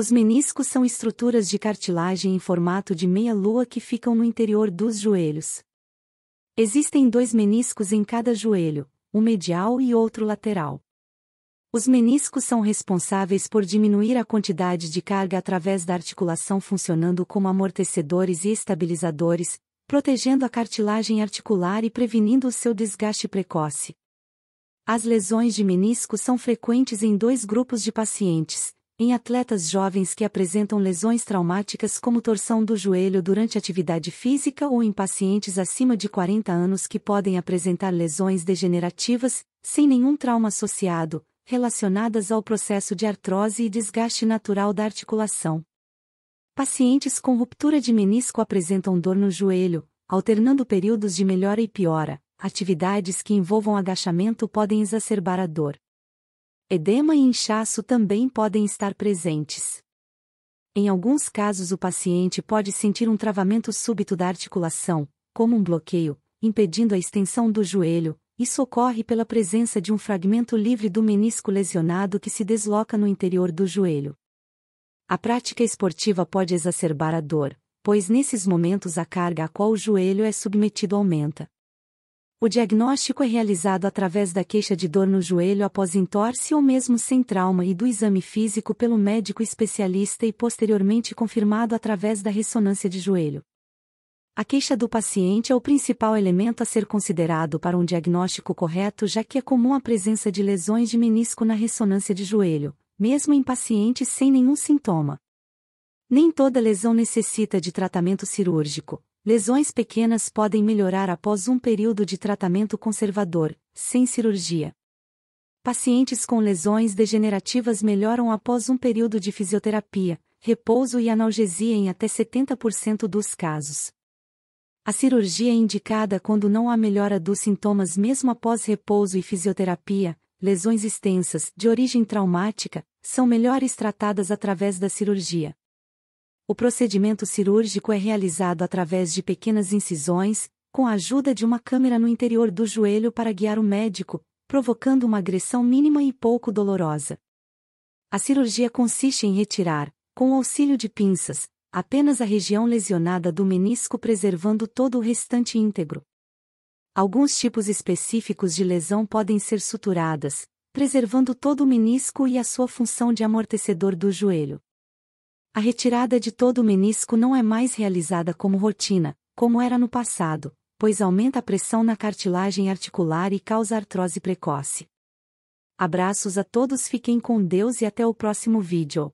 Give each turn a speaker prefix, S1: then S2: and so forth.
S1: Os meniscos são estruturas de cartilagem em formato de meia-lua que ficam no interior dos joelhos. Existem dois meniscos em cada joelho, um medial e outro lateral. Os meniscos são responsáveis por diminuir a quantidade de carga através da articulação funcionando como amortecedores e estabilizadores, protegendo a cartilagem articular e prevenindo o seu desgaste precoce. As lesões de menisco são frequentes em dois grupos de pacientes, em atletas jovens que apresentam lesões traumáticas como torção do joelho durante atividade física ou em pacientes acima de 40 anos que podem apresentar lesões degenerativas, sem nenhum trauma associado, relacionadas ao processo de artrose e desgaste natural da articulação. Pacientes com ruptura de menisco apresentam dor no joelho, alternando períodos de melhora e piora. Atividades que envolvam agachamento podem exacerbar a dor. Edema e inchaço também podem estar presentes. Em alguns casos, o paciente pode sentir um travamento súbito da articulação, como um bloqueio, impedindo a extensão do joelho, isso ocorre pela presença de um fragmento livre do menisco lesionado que se desloca no interior do joelho. A prática esportiva pode exacerbar a dor, pois nesses momentos a carga a qual o joelho é submetido aumenta. O diagnóstico é realizado através da queixa de dor no joelho após entorse ou mesmo sem trauma e do exame físico pelo médico especialista e posteriormente confirmado através da ressonância de joelho. A queixa do paciente é o principal elemento a ser considerado para um diagnóstico correto, já que é comum a presença de lesões de menisco na ressonância de joelho, mesmo em pacientes sem nenhum sintoma. Nem toda lesão necessita de tratamento cirúrgico, Lesões pequenas podem melhorar após um período de tratamento conservador, sem cirurgia. Pacientes com lesões degenerativas melhoram após um período de fisioterapia, repouso e analgesia em até 70% dos casos. A cirurgia é indicada quando não há melhora dos sintomas mesmo após repouso e fisioterapia, lesões extensas, de origem traumática, são melhores tratadas através da cirurgia. O procedimento cirúrgico é realizado através de pequenas incisões, com a ajuda de uma câmera no interior do joelho para guiar o médico, provocando uma agressão mínima e pouco dolorosa. A cirurgia consiste em retirar, com o auxílio de pinças, apenas a região lesionada do menisco, preservando todo o restante íntegro. Alguns tipos específicos de lesão podem ser suturadas, preservando todo o menisco e a sua função de amortecedor do joelho. A retirada de todo o menisco não é mais realizada como rotina, como era no passado, pois aumenta a pressão na cartilagem articular e causa artrose precoce. Abraços a todos, fiquem com Deus e até o próximo vídeo.